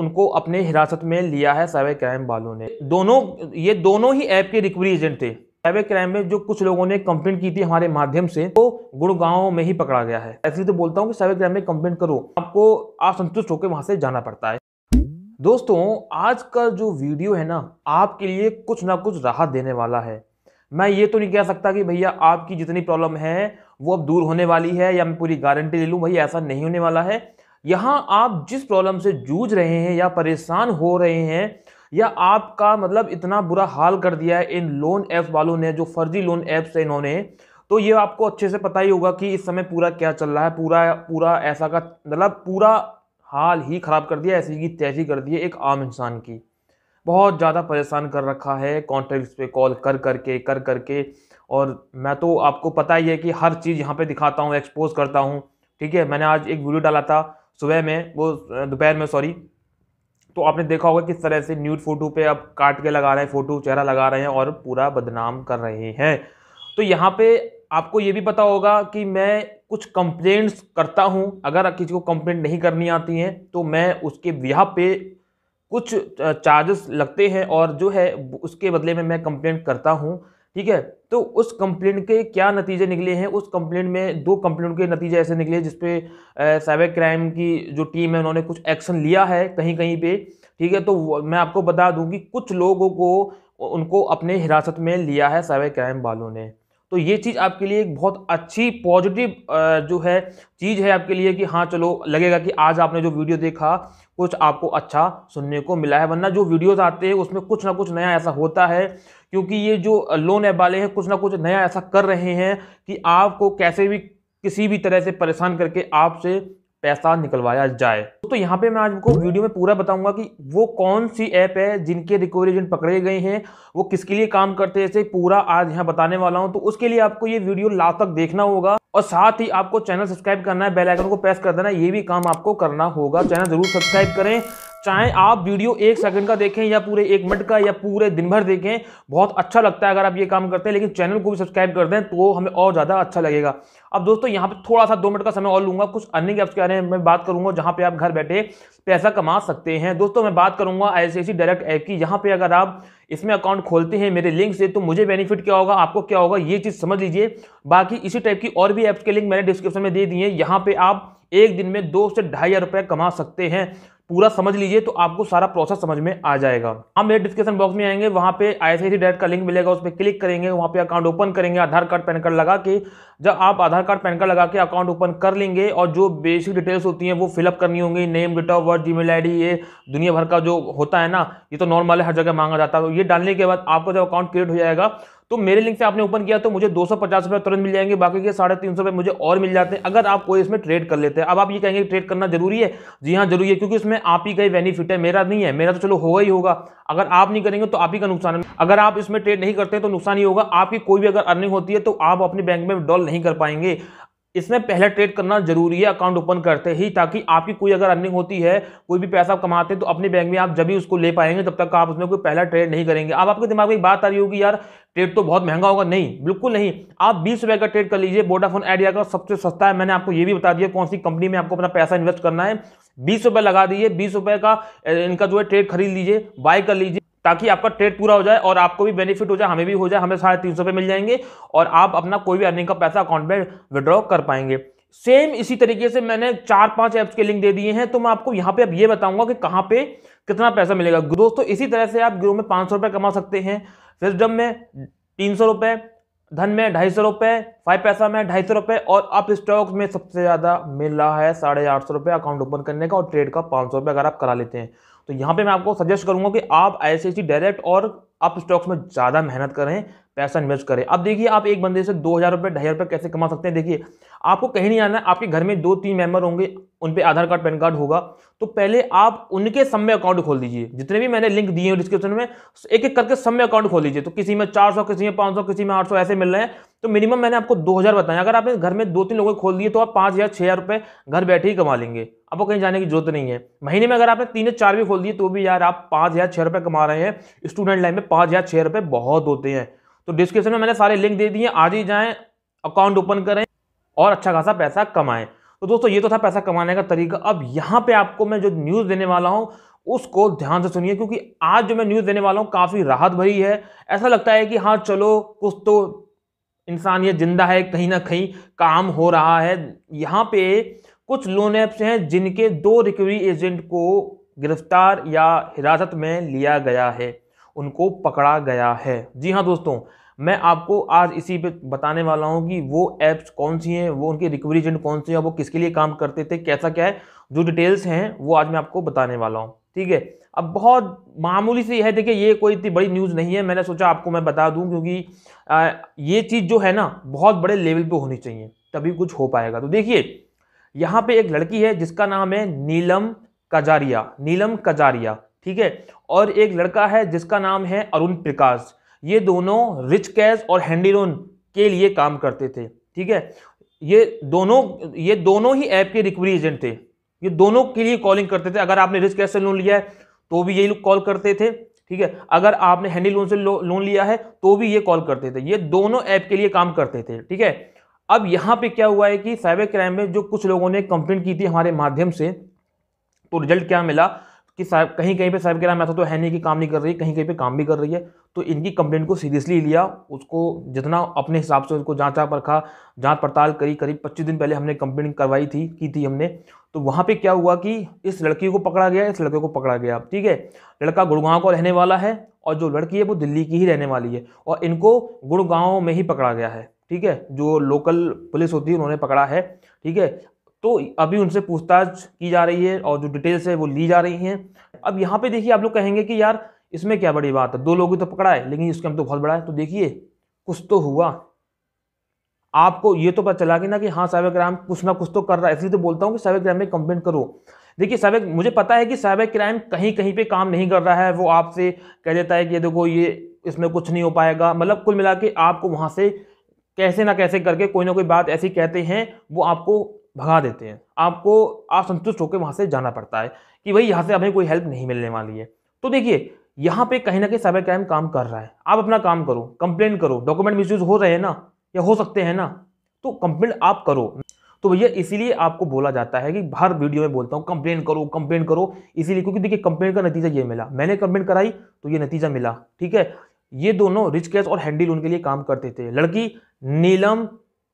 उनको अपने हिरासत में लिया है साइबर क्राइम वालों ने दोनों ये दोनों ही ऐप के रिकवरी एजेंट थे साइबर क्राइम में जो कुछ लोगों ने कंप्लेन की थी हमारे माध्यम से वो तो गुड़गांव में ही पकड़ा गया है ऐसे तो बोलता हूँ कि साइबर क्राइम में कंप्लेन करो आपको आप संतुष्ट होकर वहां से जाना पड़ता है दोस्तों आज का जो वीडियो है ना आपके लिए कुछ ना कुछ राहत देने वाला है मैं ये तो नहीं कह सकता कि भैया आपकी जितनी प्रॉब्लम है वो अब दूर होने वाली है या मैं पूरी गारंटी ले लूँ भैया ऐसा नहीं होने वाला है यहाँ आप जिस प्रॉब्लम से जूझ रहे हैं या परेशान हो रहे हैं या आपका मतलब इतना बुरा हाल कर दिया है इन लोन ऐप्स वालों ने जो फर्जी लोन ऐप्स है इन्होंने तो ये आपको अच्छे से पता ही होगा कि इस समय पूरा क्या चल रहा है पूरा पूरा ऐसा का मतलब पूरा हाल ही ख़राब कर दिया ऐसी की तैसी कर दी है एक आम इंसान की बहुत ज़्यादा परेशान कर रखा है कॉन्टैक्ट्स पे कॉल कर करके कर करके और मैं तो आपको पता ही है कि हर चीज़ यहाँ पे दिखाता हूँ एक्सपोज करता हूँ ठीक है मैंने आज एक वीडियो डाला था सुबह में वो दोपहर में सॉरी तो आपने देखा होगा किस तरह से न्यूड फोटो पे अब काट के लगा रहे हैं फ़ोटो चेहरा लगा रहे हैं और पूरा बदनाम कर रहे हैं तो यहाँ पे आपको ये भी पता होगा कि मैं कुछ कंप्लेंट्स करता हूँ अगर किसी को कंप्लेंट नहीं करनी आती है तो मैं उसके ब्याह पे कुछ चार्जेस लगते हैं और जो है उसके बदले में मैं कंप्लेंट करता हूँ ठीक है तो उस कंप्लेंट के क्या नतीजे निकले हैं उस कंप्लेंट में दो कंप्लेंट के नतीजे ऐसे निकले जिसपे साइबर क्राइम की जो टीम है उन्होंने कुछ एक्शन लिया है कहीं कहीं पे ठीक है तो मैं आपको बता दूं कि कुछ लोगों को उनको अपने हिरासत में लिया है साइबर क्राइम वालों ने तो ये चीज़ आपके लिए एक बहुत अच्छी पॉजिटिव जो है चीज़ है आपके लिए कि हाँ चलो लगेगा कि आज आपने जो वीडियो देखा कुछ आपको अच्छा सुनने को मिला है वरना जो वीडियोस आते हैं उसमें कुछ ना कुछ नया ऐसा होता है क्योंकि ये जो लोन ऐप वाले हैं कुछ ना कुछ नया ऐसा कर रहे हैं कि आपको कैसे भी किसी भी तरह से परेशान करके आपसे पैसा निकलवाया जाए तो यहाँ पे मैं आज आपको वीडियो में पूरा बताऊंगा कि वो कौन सी ऐप है जिनके रिकवरी एजेंट पकड़े गए हैं वो किसके लिए काम करते हैं पूरा आज यहाँ बताने वाला हूँ तो उसके लिए आपको ये वीडियो लास्ट तक देखना होगा और साथ ही आपको चैनल सब्सक्राइब करना है बेल आइकन को प्रेस कर देना ये भी काम आपको करना होगा चैनल जरूर सब्सक्राइब करें चाहे आप वीडियो एक सेकंड का देखें या पूरे एक मिनट का या पूरे दिन भर देखें बहुत अच्छा लगता है अगर आप ये काम करते हैं लेकिन चैनल को भी सब्सक्राइब कर दें तो हमें और ज़्यादा अच्छा लगेगा अब दोस्तों यहाँ पे थोड़ा सा दो मिनट का समय और लूँगा कुछ अर्निंग ऐप्स के बारे में बात करूँगा जहाँ पे आप घर बैठे पैसा कमा सकते हैं दोस्तों मैं बात करूँगा ऐसी डायरेक्ट ऐप की यहाँ पर अगर आप इसमें अकाउंट खोलते हैं मेरे लिंक से तो मुझे बेनिफिट क्या होगा आपको क्या होगा ये चीज़ समझ लीजिए बाकी इसी टाइप की और भी ऐप्स के लिंक मैंने डिस्क्रिप्शन में दे दिए यहाँ पर आप एक दिन में दो से ढाई हज़ार रुपये कमा सकते हैं पूरा समझ लीजिए तो आपको सारा प्रोसेस समझ में आ जाएगा हम मेरे डिस्क्रिप्शन बॉक्स में आएंगे वहां पे आईसीआईसी डायरेक्ट का लिंक मिलेगा उस पर क्लिक करेंगे वहां पे अकाउंट ओपन करेंगे आधार कार्ड पैन कार्ड लगा के जब आप आधार कार्ड पैन कार्ड लगा के अकाउंट ओपन कर लेंगे और जो बेसिक डिटेल्स होती हैं वो फिलअप करनी होंगी name date of birth Gmail ये दुनिया भर का जो होता है ना ये तो नॉर्मल है हर जगह मांगा जाता है तो ये डालने के बाद आपका जब अकाउंट क्रिएट हो जाएगा तो मेरे लिंक से आपने ओपन किया तो मुझे दो सौ तुरंत मिल जाएंगे बाकी के साढ़े तीन सौ मुझे और मिल जाते हैं अगर आप कोई इसमें ट्रेड कर लेते हैं अब आप ये कहेंगे ट्रेड करना जरूरी है जी हाँ जरूरी है क्योंकि इसमें आप ही का ही बेनिफिट है मेरा नहीं है मेरा तो चलो होगा ही होगा अगर आप नहीं करेंगे तो आप ही का नुकसान है अगर आप इसमें ट्रेड नहीं करते तो नुकसान ही होगा आपकी कोई भी अगर अर्निंग होती है तो आप अपने बैंक में डॉल नहीं कर पाएंगे इसमें पहले ट्रेड करना जरूरी है अकाउंट ओपन करते ही ताकि आपकी कोई अगर अर्निंग होती है कोई भी पैसा कमाते हैं तो अपने बैंक में आप जब भी उसको ले पाएंगे तब तक आप उसमें कोई पहला ट्रेड नहीं करेंगे अब आपके दिमाग में एक बात आ रही होगी यार ट्रेड तो बहुत महंगा होगा नहीं बिल्कुल नहीं आप बीस रुपए का ट्रेड कर लीजिए बोडाफोन आइडिया का सबसे सस्ता है मैंने आपको ये भी बता दिया कौन सी कंपनी में आपको अपना पैसा इन्वेस्ट करना है बीस रुपये लगा दीजिए बीस रुपये का इनका जो है ट्रेड खरीद लीजिए बाय कर लीजिए ताकि आपका ट्रेड पूरा हो जाए और आपको भी बेनिफिट हो जाए हमें भी हो जाए हमें साढ़े तीन सौ रुपये मिल जाएंगे और आप अपना कोई भी अर्निंग का पैसा अकाउंट में विड्रॉ कर पाएंगे सेम इसी तरीके से मैंने चार पांच ऐप्स के लिंक दे दिए हैं तो मैं आपको यहाँ पे अब ये बताऊंगा कि कहाँ पे कितना पैसा मिलेगा दोस्तों इसी तरह से आप ग्रो में पाँच सौ रुपये कमा सकते हैं विजडम में तीन सौ धन में ढाई सौ रुपये फाइव पैसा में ढाई सौ रुपये और आप स्टॉक में सबसे ज़्यादा मिल रहा है साढ़े आठ सौ रुपये अकाउंट ओपन करने का और ट्रेड का पाँच सौ रुपये अगर आप करा लेते हैं तो यहाँ पे मैं आपको सजेस्ट करूंगा कि आप ऐसे ऐसी डायरेक्ट और आप स्टॉक्स में ज़्यादा मेहनत करें पैसा इन्वेस्ट करें अब देखिए आप एक बंदे से दो हज़ार रुपये ढाई रुपये कैसे कमा सकते हैं देखिए आपको कहीं नहीं आना है आपके घर में दो तीन मेंबर होंगे उन पर आधार कार्ड पैन कार्ड होगा तो पहले आप उनके सब में अकाउंट खोल दीजिए जितने भी मैंने लिंक दिए हैं डिस्क्रिप्शन में एक एक करके सब में अकाउंट खोल दीजिए तो किसी में चार सौ किसी में पाँच सौ किसी में आठ सौ ऐसे मिल रहे हैं तो मिनिमम मैंने आपको दो हज़ार बताया अगर आपने घर में दो तीन लोगों को खोल दिए तो आप पाँच हज़ार छः हज़ार रुपये घर बैठे ही कमा लेंगे आपको कहीं जाने की जरूरत नहीं है महीने में अगर आपने तीन या चार भी खोल दिए तो भी यार आप पाँच हज़ार छः रुपये कमा रहे हैं स्टूडेंट लाइफ में पाँच हज़ार छः रुपये बहुत होते हैं तो डिस्क्रिप्शन में मैंने सारे लिंक दे दिए आज ही जाएँ अकाउंट ओपन करें और अच्छा खासा पैसा कमाएं तो दोस्तों ये तो था पैसा कमाने का तरीका अब यहाँ पे आपको मैं जो न्यूज़ देने वाला हूँ उसको ध्यान से सुनिए क्योंकि आज जो मैं न्यूज़ देने वाला हूँ काफ़ी राहत भरी है ऐसा लगता है कि हाँ चलो कुछ तो इंसानियत जिंदा है कहीं ना कहीं काम हो रहा है यहाँ पे कुछ लोन ऐप्स हैं जिनके दो रिकवरी एजेंट को गिरफ्तार या हिरासत में लिया गया है उनको पकड़ा गया है जी हाँ दोस्तों मैं आपको आज इसी पे बताने वाला हूँ कि वो ऐप्स कौन सी हैं वो उनके रिकवरी एजेंट कौन से हैं वो किसके लिए काम करते थे कैसा क्या है जो डिटेल्स हैं वो आज मैं आपको बताने वाला हूँ ठीक है अब बहुत मामूली सी है देखिए ये कोई इतनी बड़ी न्यूज़ नहीं है मैंने सोचा आपको मैं बता दूँ क्योंकि ये चीज़ जो है ना बहुत बड़े लेवल पर होनी चाहिए तभी कुछ हो पाएगा तो देखिए यहां पे एक लड़की है जिसका नाम है नीलम कजारिया नीलम कजारिया ठीक है और एक लड़का है जिसका नाम है अरुण प्रकाश ये दोनों रिच कैश और लोन के लिए काम करते थे ठीक है ये दोनों ये दोनों ही ऐप के रिकवरी एजेंट थे ये दोनों के लिए कॉलिंग करते थे अगर आपने रिच कैश से लोन लिया है तो भी यही लोग कॉल करते थे ठीक है अगर आपने हैंडी लोन से लो, लोन लिया है तो भी ये कॉल करते थे ये दोनों ऐप के लिए काम करते थे ठीक है अब यहाँ पे क्या हुआ है कि साइबर क्राइम में जो कुछ लोगों ने कंप्लेंट की थी हमारे माध्यम से तो रिजल्ट क्या मिला कि कहीं कहीं पे साइबर क्राइम ऐसा तो है नहीं कि काम नहीं कर रही कहीं कहीं पे काम भी कर रही है तो इनकी कंप्लेंट को सीरियसली लिया उसको जितना अपने हिसाब से उसको जाँचा परखा जाँच पड़ताल करी करीब पच्चीस दिन पहले हमने कंप्लेंट करवाई थी की थी हमने तो वहाँ पर क्या हुआ कि इस लड़की को पकड़ा गया इस लड़के को पकड़ा गया ठीक है लड़का गुड़गांव का रहने वाला है और जो लड़की है वो दिल्ली की ही रहने वाली है और इनको गुड़गांव में ही पकड़ा गया है ठीक है जो लोकल पुलिस होती है उन्होंने पकड़ा है ठीक है तो अभी उनसे पूछताछ की जा रही है और जो डिटेल्स है वो ली जा रही हैं अब यहाँ पे देखिए आप लोग कहेंगे कि यार इसमें क्या बड़ी बात है दो लोग ही तो पकड़ा है लेकिन इसका हम मतलब तो बहुत बड़ा है तो देखिए कुछ तो हुआ आपको ये तो पता चला कि ना कि हाँ साइबर क्राइम कुछ ना कुछ तो कर रहा है इसलिए तो बोलता हूँ कि साइबर क्राइम में कंप्लेंट करो देखिए साइबर मुझे पता है कि साइबर क्राइम कहीं कहीं पर काम नहीं कर रहा है वो आपसे कह देता है कि ये देखो ये इसमें कुछ नहीं हो पाएगा मतलब कुल मिला के आपको वहाँ से कैसे ना कैसे करके कोई ना कोई बात ऐसी कहते हैं वो आपको भगा देते हैं आपको आप संतुष्ट होकर वहाँ से जाना पड़ता है कि भाई यहाँ से हमें कोई हेल्प नहीं मिलने वाली है तो देखिए यहाँ पे कहीं ना कहीं साइबर क्राइम काम कर रहा है आप अपना काम करो कंप्लेन करो डॉक्यूमेंट मिसयूज हो रहे हैं ना या हो सकते हैं ना तो कंप्लेन आप करो तो भैया इसीलिए आपको बोला जाता है कि हर वीडियो में बोलता हूँ कंप्लेन करो कंप्लेन करो इसीलिए क्योंकि देखिए कंप्लेन का नतीजा ये मिला मैंने कंप्लेन कराई तो ये नतीजा मिला ठीक है ये दोनों रिच कैश और हैंडी लोन के लिए काम करते थे लड़की नीलम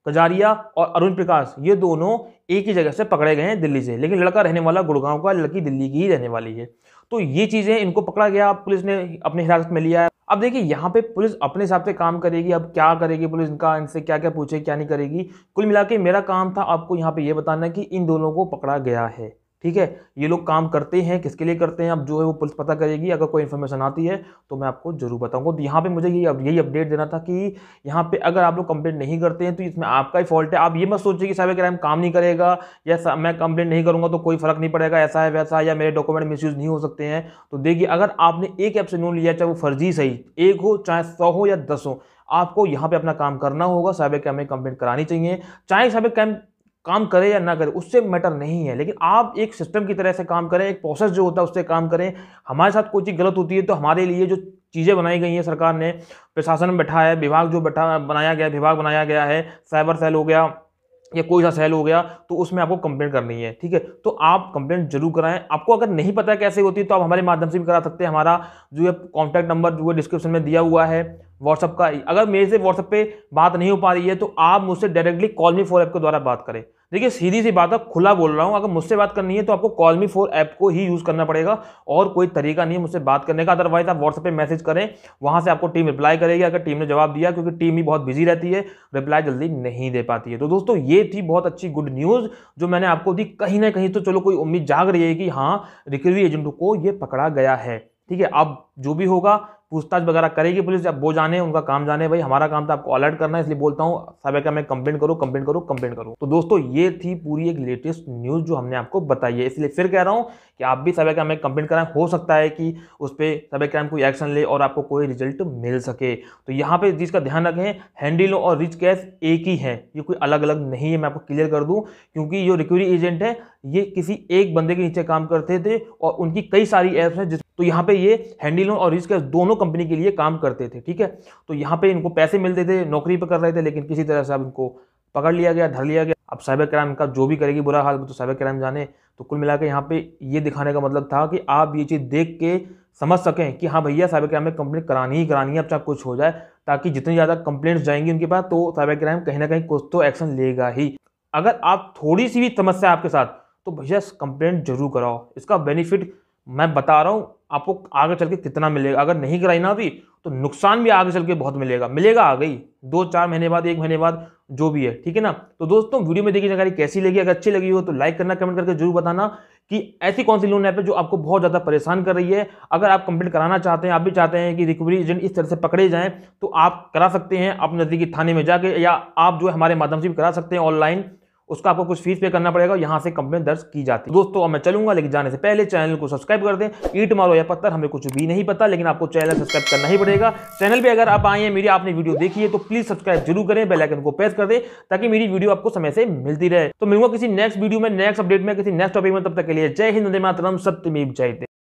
कजारिया और अरुण प्रकाश ये दोनों एक ही जगह से पकड़े गए हैं दिल्ली से लेकिन लड़का रहने वाला गुड़गांव का लड़की दिल्ली की ही रहने वाली है तो ये चीज़ें इनको पकड़ा गया पुलिस ने अपने हिरासत में लिया है अब देखिए यहाँ पे पुलिस अपने हिसाब से काम करेगी अब क्या करेगी पुलिस इनका इनसे क्या क्या पूछे क्या नहीं करेगी कुल मिला के मेरा काम था आपको यहाँ पे ये बताना कि इन दोनों को पकड़ा गया है ठीक है ये लोग काम करते हैं किसके लिए करते हैं अब जो है वो पुलिस पता करेगी अगर कोई इन्फॉर्मेशन आती है तो मैं आपको जरूर बताऊंगा तो यहाँ पे मुझे यही यही अपडेट देना था कि यहाँ पे अगर आप लोग कंप्लेंट नहीं करते हैं तो इसमें आपका ही फॉल्ट है आप ये मत सोचिए कि साइबर क्राइम काम नहीं करेगा या मैं कंप्लेंट नहीं करूँगा तो कोई फर्क नहीं पड़ेगा ऐसा है वैसा है या मेरे डॉक्यूमेंट मिस नहीं हो सकते हैं तो देखिए अगर आपने एक ऐप से नोन लिया चाहे वो फर्जी सही एक हो चाहे सौ हो या दस हो आपको यहाँ पे अपना काम करना होगा साइबर क्राइम में कंप्लेंट करानी चाहिए चाहे साइबर क्राइम काम करें या ना करें उससे मैटर नहीं है लेकिन आप एक सिस्टम की तरह से काम करें एक प्रोसेस जो होता है उससे काम करें हमारे साथ कोई चीज़ गलत होती है तो हमारे लिए जो चीज़ें बनाई गई हैं सरकार ने प्रशासन में बैठा है विभाग जो बैठा बनाया गया विभाग बनाया गया है साइबर सेल हो गया या कोई सा सेल हो गया तो उसमें आपको कंप्लेंट करनी है ठीक है तो आप कंप्लेंट जरूर कराएं आपको अगर नहीं पता कैसे होती है तो आप हमारे माध्यम से भी करा सकते हैं हमारा जो है कॉन्टैक्ट नंबर जो है डिस्क्रिप्शन में दिया हुआ है व्हाट्सअप का अगर मेरे से व्हाट्सअप पे बात नहीं हो पा रही है तो आप मुझसे directly call me for app के द्वारा बात करें देखिए सीधी सी बात है खुला बोल रहा हूँ अगर मुझसे बात करनी है तो आपको कॉल मी फोर ऐप को ही यूज़ करना पड़ेगा और कोई तरीका नहीं है मुझसे बात करने का अदरवाइज आप व्हाट्सएप पे मैसेज करें वहाँ से आपको टीम रिप्लाई करेगी अगर टीम ने जवाब दिया क्योंकि टीम ही बहुत बिजी रहती है रिप्लाई जल्दी नहीं दे पाती है तो दोस्तों ये थी बहुत अच्छी गुड न्यूज़ जो मैंने आपको दी कहीं ना कहीं तो चलो कोई उम्मीद जाग रही है कि हाँ रिकवरी एजेंट को ये पकड़ा गया है ठीक है अब जो भी होगा पूछताछ वगैरह करेगी पुलिस जब वो जाने उनका काम जाने भाई हमारा काम था आपको अलर्ट करना है इसलिए बोलता हूँ सबका मैं कंप्लेंट करूँ कंप्लेंट करूँ कंप्लेंट करूँ तो दोस्तों ये थी पूरी एक लेटेस्ट न्यूज़ जो हमने आपको बताई है इसलिए फिर कह रहा हूँ कि आप भी साहब का मैं कंप्लेंट कराएं हो सकता है कि उस पर साहब क्राइम कोई एक्शन ले और आपको कोई रिजल्ट मिल सके तो यहाँ पर जिसका ध्यान रखें हैंडी लो और रिच कैश एक ही है ये कोई अलग अलग नहीं है मैं आपको क्लियर कर दूँ क्योंकि जो रिक्वरी एजेंट है ये किसी एक बंदे के नीचे काम करते थे और उनकी कई सारी ऐप्स हैं जिस तो यहाँ पे ये हैंडीलोन और रिस्क दोनों कंपनी के लिए काम करते थे ठीक है तो यहाँ पे इनको पैसे मिलते थे नौकरी पर कर रहे थे लेकिन किसी तरह से अब इनको पकड़ लिया गया धर लिया गया अब साइबर क्राइम का जो भी करेगी बुरा हाल तो साइबर क्राइम जाने तो कुल मिला के यहाँ पे ये दिखाने का मतलब था कि आप ये चीज़ देख के समझ सकें कि हाँ भैया साइबर क्राइम में कंप्लेंट करानी ही करानी है अब चाहे कुछ हो जाए ताकि जितनी ज़्यादा कंप्लेंट्स जाएंगी उनके पास तो साइबर क्राइम कहीं ना कहीं कुछ तो एक्शन लेगा ही अगर आप थोड़ी सी भी समस्या आपके साथ तो भैया कंप्लेंट जरूर कराओ इसका बेनिफिट मैं बता रहा हूँ आपको आगे चल के कितना मिलेगा अगर नहीं कराई ना अभी तो नुकसान भी आगे चल के बहुत मिलेगा मिलेगा आ गई दो चार महीने बाद एक महीने बाद जो भी है ठीक है ना तो दोस्तों वीडियो में देखिए जानकारी कैसी लगी अगर अच्छी लगी हो तो लाइक करना कमेंट करके जरूर बताना कि ऐसी कौन सी लोन ऐप है जो आपको बहुत ज़्यादा परेशान कर रही है अगर आप कंप्लीट कराना चाहते हैं आप भी चाहते हैं कि रिकवरी एजेंट इस तरह से पकड़े जाए तो आप करा सकते हैं आप नज़दीकी थाने में जाके या आप जो है हमारे माध्यम से भी करा सकते हैं ऑनलाइन उसका आपको कुछ फीस पे करना पड़ेगा यहाँ से कंप्लेन दर्ज की जाती है दोस्तों अब मैं चलूंगा लेकिन जाने से पहले चैनल को सब्सक्राइब कर दें ईट मारो या पत्थर हमें कुछ भी नहीं पता लेकिन आपको चैनल सब्सक्राइब करना ही पड़ेगा चैनल पे अगर आप आए हैं मेरी आपने वीडियो देखी है तो प्लीज सब्सक्राइब जरूर करें बेलाइकन को प्रेस कर दें ताकि मेरी वीडियो आपको समय से मिलती रहे तो मिलूंगा किसी नेक्स्ट वीडियो में नेक्स्ट अपडेट में किसी नेक्स्ट टॉपिक में तब तक के लिए जय हिंद मातरम सत्यमेव जयते